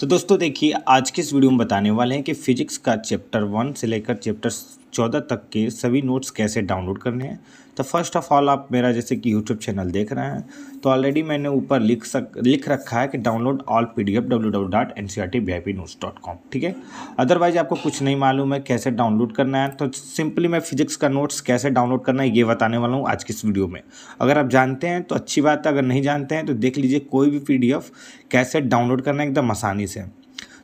तो दोस्तों देखिए आज के इस वीडियो में बताने वाले हैं कि फिजिक्स का चैप्टर वन से लेकर चैप्टर चौदह तक के सभी नोट्स कैसे डाउनलोड करने हैं तो फर्स्ट ऑफ ऑल आप मेरा जैसे कि यूट्यूब चैनल देख रहे हैं तो ऑलरेडी मैंने ऊपर लिख सक लिख रखा है कि download all P D F W W dot N C R T V I P notes dot com ठीक है अदरवाइज आपको कुछ नहीं मालूम है कैसे डाउनलोड करना है तो सिंपली मैं फिजिक्स का नोट्स कैसे डाउनलोड करना है ये बताने वाला हूँ आज की इस वीडियो में अगर आप जानते हैं तो अच्छी बात है अगर नहीं जानते हैं तो देख लीजिए कोई भी पी डी एफ कैसे डाउनलोड करना है एकदम आसानी से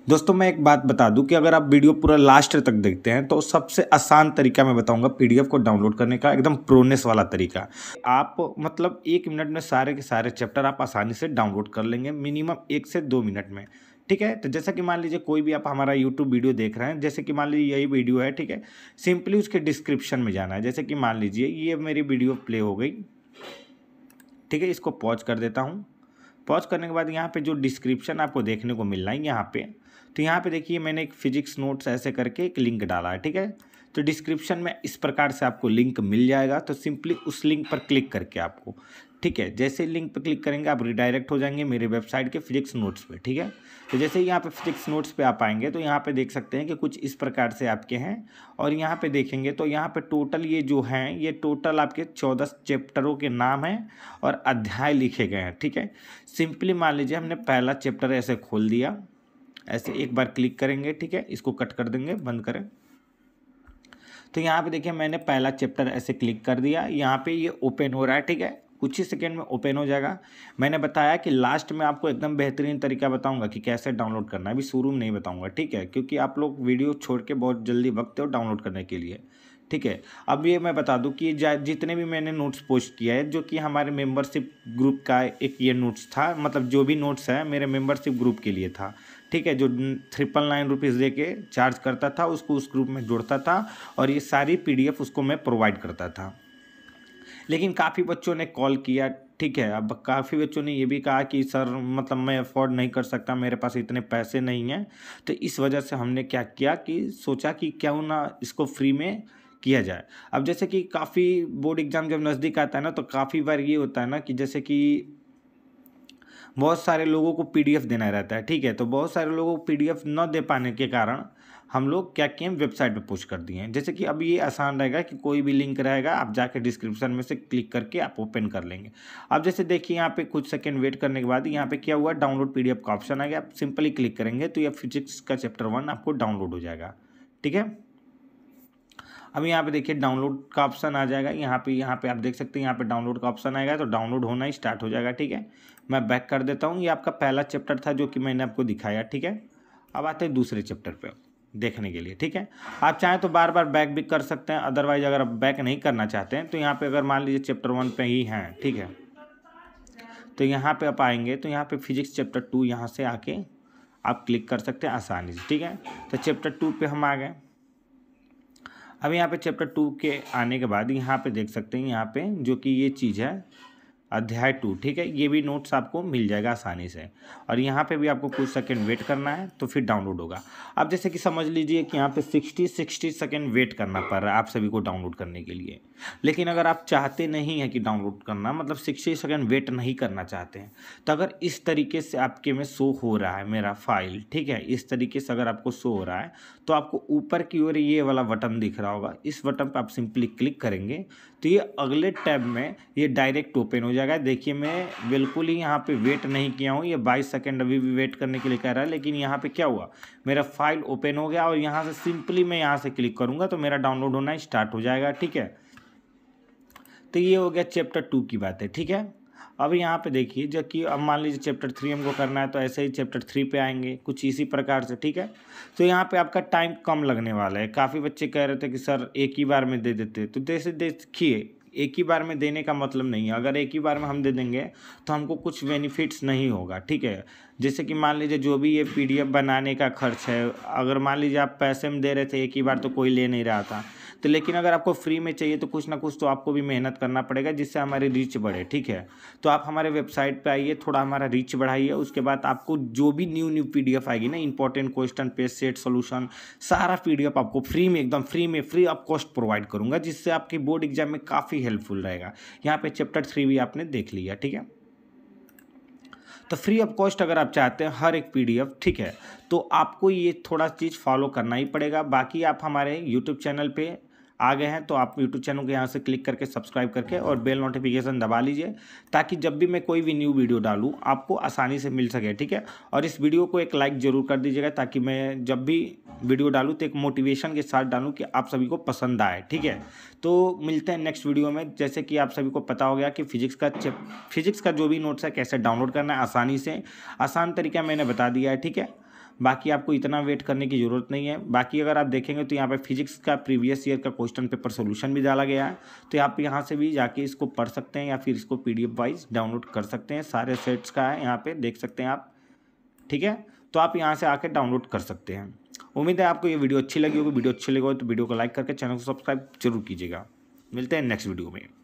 दोस्तों मैं एक बात बता दूं कि अगर आप वीडियो पूरा लास्ट तक देखते हैं तो सबसे आसान तरीका मैं बताऊंगा पीडीएफ को डाउनलोड करने का एकदम प्रोनेस वाला तरीका आप मतलब एक मिनट में सारे के सारे चैप्टर आप आसानी से डाउनलोड कर लेंगे मिनिमम एक से दो मिनट में ठीक है तो जैसा कि मान लीजिए कोई भी आप हमारा यूट्यूब वीडियो देख रहे हैं जैसे कि मान लीजिए यही वीडियो है ठीक है सिंपली उसके डिस्क्रिप्शन में जाना है जैसे कि मान लीजिए ये मेरी वीडियो प्ले हो गई ठीक है इसको पॉज कर देता हूँ पॉज करने के बाद यहाँ पे जो डिस्क्रिप्शन आपको देखने को मिल रहा है यहाँ पर तो यहाँ पे देखिए मैंने एक फिजिक्स नोट्स ऐसे करके एक लिंक डाला है ठीक है तो डिस्क्रिप्शन में इस प्रकार से आपको लिंक मिल जाएगा तो सिंपली उस लिंक पर क्लिक करके आपको ठीक है जैसे लिंक पर क्लिक करेंगे आप रिडायरेक्ट हो जाएंगे मेरे वेबसाइट के फिजिक्स नोट्स पे ठीक है तो जैसे ही यहाँ पे फिजिक्स नोट्स पे आप आएंगे तो यहाँ पे देख सकते हैं कि कुछ इस प्रकार से आपके हैं और यहाँ पे देखेंगे तो यहाँ पे टोटल ये जो हैं ये टोटल आपके चौदह चैप्टरों के नाम हैं और अध्याय लिखे गए हैं ठीक है सिंपली मान लीजिए हमने पहला चैप्टर ऐसे खोल दिया ऐसे एक बार क्लिक करेंगे ठीक है इसको कट कर देंगे बंद करें तो यहाँ पे देखिए मैंने पहला चैप्टर ऐसे क्लिक कर दिया यहाँ पे ये ओपन हो रहा है ठीक है कुछ ही सेकेंड में ओपन हो जाएगा मैंने बताया कि लास्ट में आपको एकदम बेहतरीन तरीका बताऊंगा कि कैसे डाउनलोड करना है अभी शुरू में नहीं बताऊंगा ठीक है क्योंकि आप लोग वीडियो छोड़ के बहुत जल्दी वक्त हो डाउनलोड करने के लिए ठीक है अब ये मैं बता दूं कि जितने भी मैंने नोट्स पोस्ट किया है जो कि हमारे मेंबरशिप ग्रुप का एक ये नोट्स था मतलब जो भी नोट्स है मेरे मेंबरशिप ग्रुप के लिए था ठीक है जो ट्रिपल नाइन रुपीज़ दे के चार्ज करता था उसको उस ग्रुप में जोड़ता था और ये सारी पी उसको मैं प्रोवाइड करता था लेकिन काफ़ी बच्चों ने कॉल किया ठीक है अब काफ़ी बच्चों ने ये भी कहा कि सर मतलब मैं अफोर्ड नहीं कर सकता मेरे पास इतने पैसे नहीं हैं तो इस वजह से हमने क्या किया कि सोचा कि क्यों ना इसको फ्री में किया जाए अब जैसे कि काफ़ी बोर्ड एग्ज़ाम जब नज़दीक आता है ना तो काफ़ी बार ये होता है ना कि जैसे कि बहुत सारे लोगों को पीडीएफ देना रहता है ठीक है तो बहुत सारे लोगों को पीडीएफ न दे पाने के कारण हम लोग क्या किए वेबसाइट पे पोस्ट कर दिए हैं जैसे कि अब ये आसान रहेगा कि कोई भी लिंक रहेगा आप जाके डिस्क्रिप्शन में से क्लिक करके आप ओपन कर लेंगे अब जैसे देखिए यहाँ पे कुछ सेकंड वेट करने के बाद यहाँ पे क्या हुआ डाउनलोड पीडीएफ का ऑप्शन आ गया आप सिंपली क्लिक करेंगे तो यह फिजिक्स का चैप्टर वन आपको डाउनलोड हो जाएगा ठीक है अब यहाँ पे देखिए डाउनलोड का ऑप्शन आ जाएगा यहाँ पे यहाँ पे आप देख सकते हैं यहाँ पे डाउनलोड का ऑप्शन आएगा तो डाउनलोड होना ही स्टार्ट हो जाएगा ठीक है मैं बैक कर देता हूँ ये आपका पहला चैप्टर था जो कि मैंने आपको दिखाया ठीक है अब आते हैं दूसरे चैप्टर पर देखने के लिए ठीक है आप चाहें तो बार बार बैक भी कर सकते हैं अदरवाइज अगर आप बैक नहीं करना चाहते हैं तो यहाँ पर अगर मान लीजिए चैप्टर वन पर ही हैं ठीक है तो यहाँ पर आप आएंगे तो यहाँ पर फिजिक्स चैप्टर टू यहाँ से आके आप क्लिक कर सकते हैं आसानी से ठीक है तो चैप्टर टू पे हम आ गए अब यहाँ पे चैप्टर टू के आने के बाद यहाँ पे देख सकते हैं यहाँ पे जो कि ये चीज़ है अध्याय टू ठीक है ये भी नोट्स आपको मिल जाएगा आसानी से और यहाँ पे भी आपको कुछ सेकंड वेट करना है तो फिर डाउनलोड होगा अब जैसे कि समझ लीजिए कि यहाँ पे 60 60 सेकंड वेट करना पड़ रहा है आप सभी को डाउनलोड करने के लिए लेकिन अगर आप चाहते नहीं हैं कि डाउनलोड करना मतलब सिक्सटी सेकेंड वेट नहीं करना चाहते हैं तो अगर इस तरीके से आपके में शो हो रहा है मेरा फाइल ठीक है इस तरीके से अगर आपको शो हो रहा है तो आपको ऊपर की ओर ये वाला बटन दिख रहा होगा इस बटन पर आप सिंपली क्लिक करेंगे तो ये अगले टैब में ये डायरेक्ट ओपन हो जाएगा देखिए मैं बिल्कुल ही यहाँ पे वेट नहीं किया हूँ ये 22 सेकंड अभी भी वेट करने के लिए कह रहा है लेकिन यहाँ पे क्या हुआ मेरा फाइल ओपन हो गया और यहाँ से सिंपली मैं यहाँ से क्लिक करूँगा तो मेरा डाउनलोड होना स्टार्ट हो जाएगा ठीक है तो ये हो गया चैप्टर टू की बात है ठीक है अब यहाँ पे देखिए जबकि कि अब मान लीजिए चैप्टर थ्री हमको करना है तो ऐसे ही चैप्टर थ्री पे आएंगे कुछ इसी प्रकार से ठीक है तो यहाँ पे आपका टाइम कम लगने वाला है काफ़ी बच्चे कह रहे थे कि सर एक ही बार में दे देते तो जैसे देखिए एक ही बार में देने का मतलब नहीं है अगर एक ही बार में हम दे देंगे तो हमको कुछ बेनिफिट्स नहीं होगा ठीक है जैसे कि मान लीजिए जो भी ये पी डी एफ बनाने का खर्च है अगर मान लीजिए आप पैसे में दे रहे थे एक ही बार तो कोई ले नहीं रहा था तो लेकिन अगर आपको फ्री में चाहिए तो कुछ ना कुछ तो आपको भी मेहनत करना पड़ेगा जिससे हमारी रीच बढ़े ठीक है तो आप हमारे वेबसाइट पर आइए थोड़ा हमारा रीच बढ़ाइए उसके बाद आपको जो भी न्यू न्यू पी आएगी ना important question page set solution सारा पी आपको फ्री में एकदम फ्री में फ्री ऑफ कॉस्ट प्रोवाइड करूँगा जिससे आपकी बोर्ड एग्जाम में काफ़ी हेल्पफुल रहेगा यहाँ पर चैप्टर थ्री भी आपने देख लिया ठीक है तो फ्री ऑफ कॉस्ट अगर आप चाहते हैं हर एक पीडीएफ ठीक है तो आपको ये थोड़ा चीज़ फॉलो करना ही पड़ेगा बाकी आप हमारे यूट्यूब चैनल पे आ गए हैं तो आप यूट्यूब चैनल को यहाँ से क्लिक करके सब्सक्राइब करके और बेल नोटिफिकेशन दबा लीजिए ताकि जब भी मैं कोई भी न्यू वीडियो डालूँ आपको आसानी से मिल सके ठीक है और इस वीडियो को एक लाइक ज़रूर कर दीजिएगा ताकि मैं जब भी वीडियो डालूँ तो एक मोटिवेशन के साथ डालूँ कि आप सभी को पसंद आए ठीक है तो मिलते हैं नेक्स्ट वीडियो में जैसे कि आप सभी को पता हो गया कि फिजिक्स का फिजिक्स का जो भी नोट्स है कैसे डाउनलोड करना है आसानी से आसान तरीका मैंने बता दिया है ठीक है बाकी आपको इतना वेट करने की ज़रूरत नहीं है बाकी अगर आप देखेंगे तो यहाँ पर फिजिक्स का प्रीवियस ईयर का क्वेश्चन पेपर सोल्यूशन भी डाला गया है तो आप यहाँ से भी जाके इसको पढ़ सकते हैं या फिर इसको पी वाइज डाउनलोड कर सकते हैं सारे सेट्स का है यहाँ पर देख सकते हैं आप ठीक है तो आप यहाँ से आकर डाउनलोड कर सकते हैं उम्मीद है आपको ये वीडियो अच्छी लगी होगी वीडियो अच्छी लगी हो तो वीडियो को लाइक करके चैनल को सब्सक्राइब जरूर कीजिएगा मिलते हैं नेक्स्ट वीडियो में